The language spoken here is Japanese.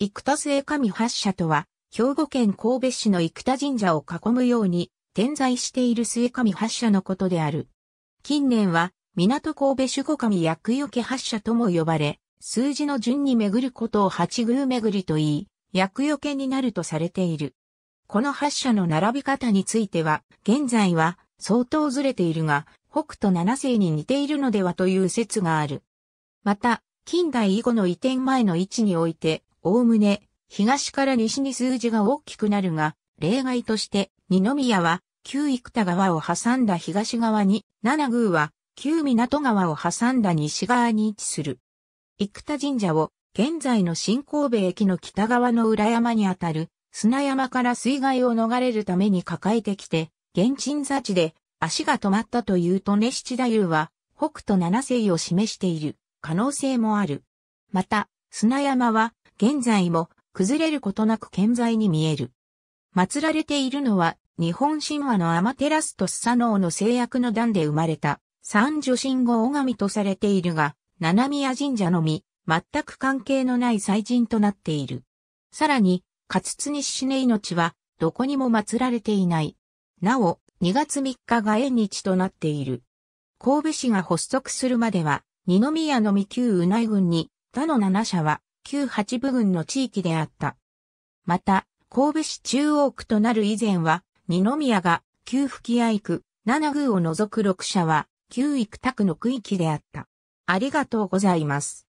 生田末神八社とは、兵庫県神戸市の生田神社を囲むように、点在している末神八社のことである。近年は、港神戸守護神厄除八社とも呼ばれ、数字の順に巡ることを八宮巡りと言い、厄除になるとされている。この八社の並び方については、現在は相当ずれているが、北斗七世に似ているのではという説がある。また、近代以後の移転前の位置において、おおむね、東から西に数字が大きくなるが、例外として、二宮は、旧生田川を挟んだ東側に、七宮は、旧港川を挟んだ西側に位置する。生田神社を、現在の新神戸駅の北側の裏山にあたる、砂山から水害を逃れるために抱えてきて、現鎮座地で、足が止まったという利根七太夫は、北斗七星を示している可能性もある。また、砂山は現在も崩れることなく健在に見える。祀られているのは、日本神話のアマテラスとスサノオの制約の段で生まれた、三女神後尾神とされているが、七宮神社のみ、全く関係のない祭神となっている。さらに、勝津シネ命は、どこにも祀られていない。なお、2月3日が縁日となっている。神戸市が発足するまでは、二宮のみ旧うない郡に、他の七社は、旧八部郡の地域であった。また、神戸市中央区となる以前は、二宮が旧吹合区、七宮を除く六社は、旧育宅の区域であった。ありがとうございます。